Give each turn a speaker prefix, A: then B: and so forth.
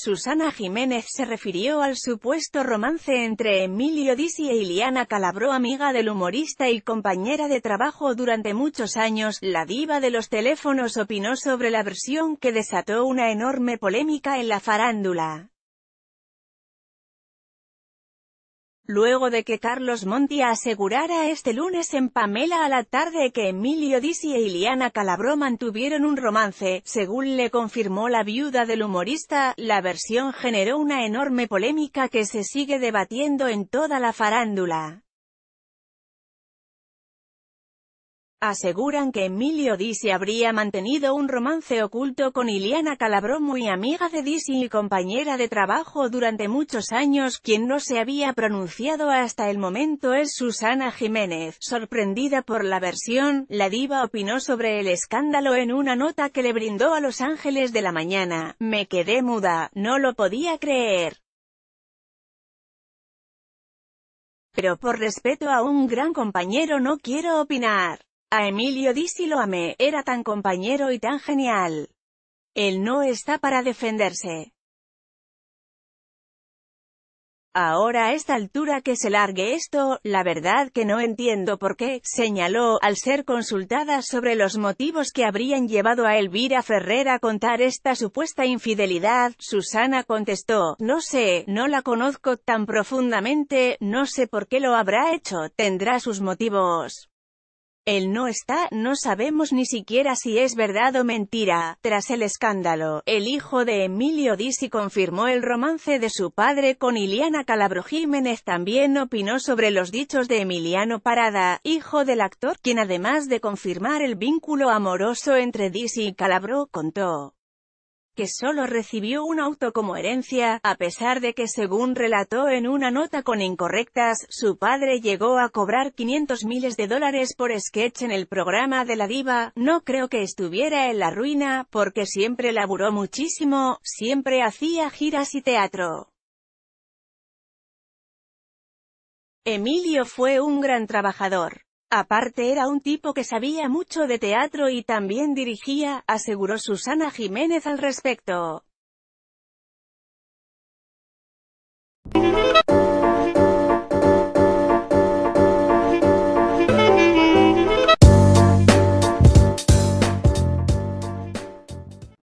A: Susana Jiménez se refirió al supuesto romance entre Emilio Dizzi e Iliana Calabró amiga del humorista y compañera de trabajo durante muchos años, la diva de los teléfonos opinó sobre la versión que desató una enorme polémica en la farándula. Luego de que Carlos Monti asegurara este lunes en Pamela a la tarde que Emilio Disi e Iliana Calabró mantuvieron un romance, según le confirmó la viuda del humorista, la versión generó una enorme polémica que se sigue debatiendo en toda la farándula. Aseguran que Emilio Dizzy habría mantenido un romance oculto con Iliana Calabró muy amiga de Dizzy y compañera de trabajo durante muchos años, quien no se había pronunciado hasta el momento es Susana Jiménez. Sorprendida por la versión, la diva opinó sobre el escándalo en una nota que le brindó a Los Ángeles de la Mañana. Me quedé muda, no lo podía creer. Pero por respeto a un gran compañero no quiero opinar. A Emilio Dizzi lo amé, era tan compañero y tan genial. Él no está para defenderse. Ahora a esta altura que se largue esto, la verdad que no entiendo por qué, señaló, al ser consultada sobre los motivos que habrían llevado a Elvira Ferrer a contar esta supuesta infidelidad, Susana contestó, no sé, no la conozco tan profundamente, no sé por qué lo habrá hecho, tendrá sus motivos. Él no está, no sabemos ni siquiera si es verdad o mentira. Tras el escándalo, el hijo de Emilio Disi confirmó el romance de su padre con Iliana Calabro Jiménez. También opinó sobre los dichos de Emiliano Parada, hijo del actor, quien además de confirmar el vínculo amoroso entre Disi y Calabro, contó que solo recibió un auto como herencia, a pesar de que según relató en una nota con incorrectas, su padre llegó a cobrar 500 miles de dólares por sketch en el programa de la diva, no creo que estuviera en la ruina, porque siempre laburó muchísimo, siempre hacía giras y teatro. Emilio fue un gran trabajador. Aparte era un tipo que sabía mucho de teatro y también dirigía, aseguró Susana Jiménez al respecto.